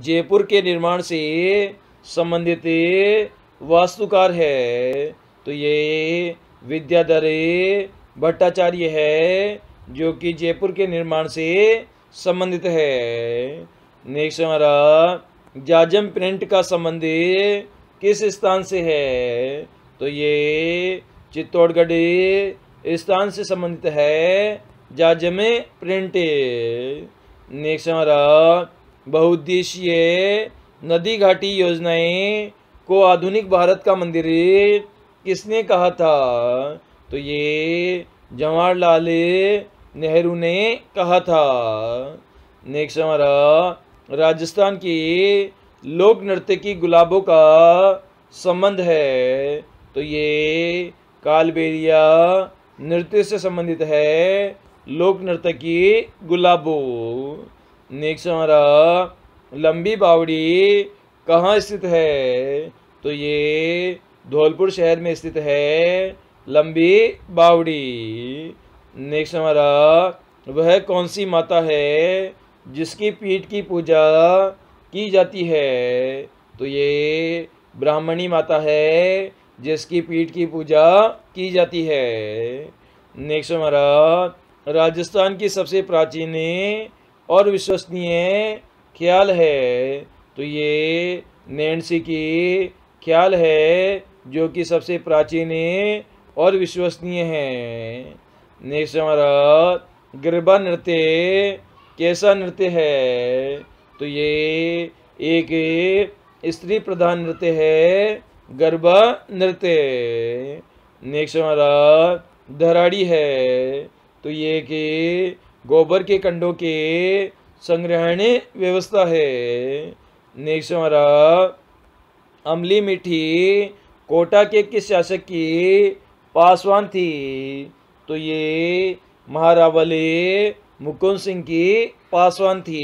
जयपुर के निर्माण से संबंधित वास्तुकार है तो ये विद्याधर भट्टाचार्य है जो कि जयपुर के निर्माण से संबंधित है नेक्स्ट हमारा जाजम प्रिंट का संबंध किस स्थान से है तो ये चित्तौड़गढ़ स्थान से संबंधित है जाजम प्रिंट नेक्स्ट हमारा बहुउद्देशीय नदी घाटी योजनाएं को आधुनिक भारत का मंदिर किसने कहा था तो ये जवाहरलाल नेहरू ने कहा था नेक्स्ट हमारा राजस्थान की लोक नृत्य की गुलाबों का संबंध है तो ये कालबेरिया नृत्य से संबंधित है लोक नृत्य की गुलाबों नेक्स्ट हमारा लंबी बावड़ी कहाँ स्थित है तो ये धौलपुर शहर में स्थित है लंबी बावड़ी नेक्स्ट हमारा वह कौन सी माता है जिसकी पीठ की पूजा की जाती है तो ये ब्राह्मणी माता है जिसकी पीठ की पूजा की जाती है नेक्स्ट हमारा राजस्थान की सबसे प्राचीन और विश्वसनीय ख्याल है तो ये नैन्सी की ख्याल है जो कि सबसे प्राचीन और विश्वसनीय है नेक्स्ट हमारा गरबा नृत्य कैसा नृत्य है तो ये एक स्त्री प्रधान नृत्य है गरबा नृत्य नेक्स्ट हमारा धराड़ी है तो ये कि गोबर के कंडों के संग्रहण व्यवस्था है नेक्स्ट हमारा अमली मिठी कोटा के किस शासक की पासवान थी तो ये महारावले मुकुंद सिंह की पासवान थी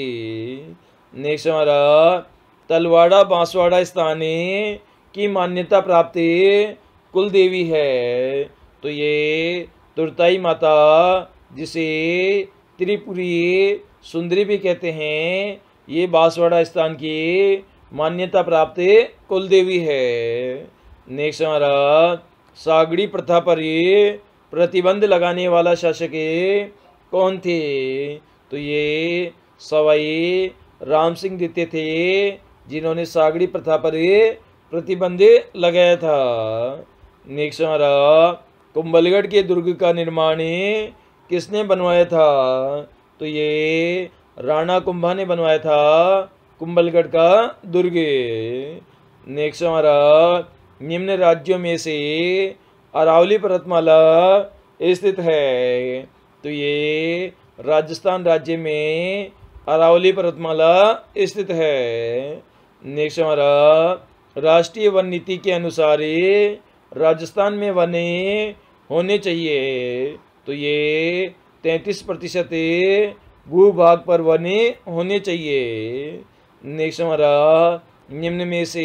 नेक्स्ट हमारा तलवाड़ा बांसवाड़ा स्थानी की मान्यता प्राप्ति कुल देवी है तो ये तुरताई माता जिसे त्रिपुरी सुंदरी भी कहते हैं ये बांसवाड़ा स्थान की मान्यता प्राप्त कुलदेवी है नेक्स्ट हमारा सागड़ी प्रथा पर ये प्रतिबंध लगाने वाला शासक कौन थे तो ये सवाई राम सिंह द्वितीय थे जिन्होंने सागड़ी प्रथा पर प्रतिबंध लगाया था नेक्स्ट हमारा कुंभलगढ़ के दुर्ग का निर्माण किसने बनवाया था तो ये राणा कुंभा ने बनवाया था कुंभलगढ़ का दुर्ग नेक्स्ट हमारा निम्न राज्यों में से अरावली पर्वतमाला स्थित है तो ये राजस्थान राज्य में अरावली पर्वतमाला स्थित है नेक्स्ट हमारा राष्ट्रीय वन नीति के अनुसार राजस्थान में वने होने चाहिए तो ये तैतीस प्रतिशत भू भाग पर वने होने चाहिए नेक्स्ट हमारा निम्न में से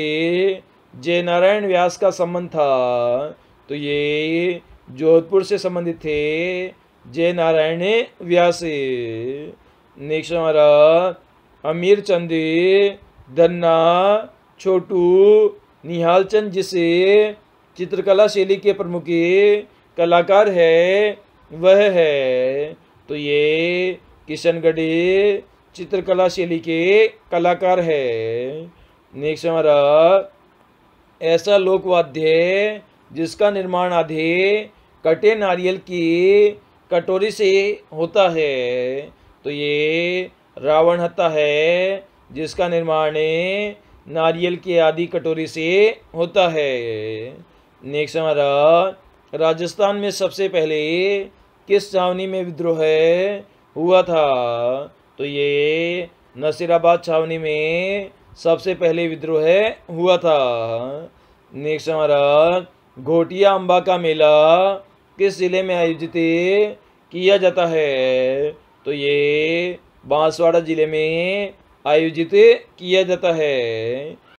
जय नारायण व्यास का संबंध था तो ये जोधपुर से संबंधित थे जय नारायण व्यास नेक्स्ट हमारा अमीर चंद धन्ना छोटू निहाल चंद जिसे चित्रकला शैली के प्रमुख कलाकार है वह है तो ये किशनगढ़ी चित्रकला शैली के कलाकार है नेक्स्ट हमारा ऐसा लोकवाद्य है जिसका निर्माण आधे कटे नारियल की कटोरी से होता है तो ये रावण हत्ता है जिसका निर्माण नारियल के आदि कटोरी से होता है नेक्स्ट हमारा राजस्थान में सबसे पहले किस छावनी में विद्रोह हुआ था तो ये नसीराबाद छावनी में सबसे पहले विद्रोह हुआ था नेक्स्ट हमारा घोटिया अम्बा का मेला किस जिले में आयोजित किया जाता है तो ये बांसवाड़ा जिले में आयोजित किया जाता है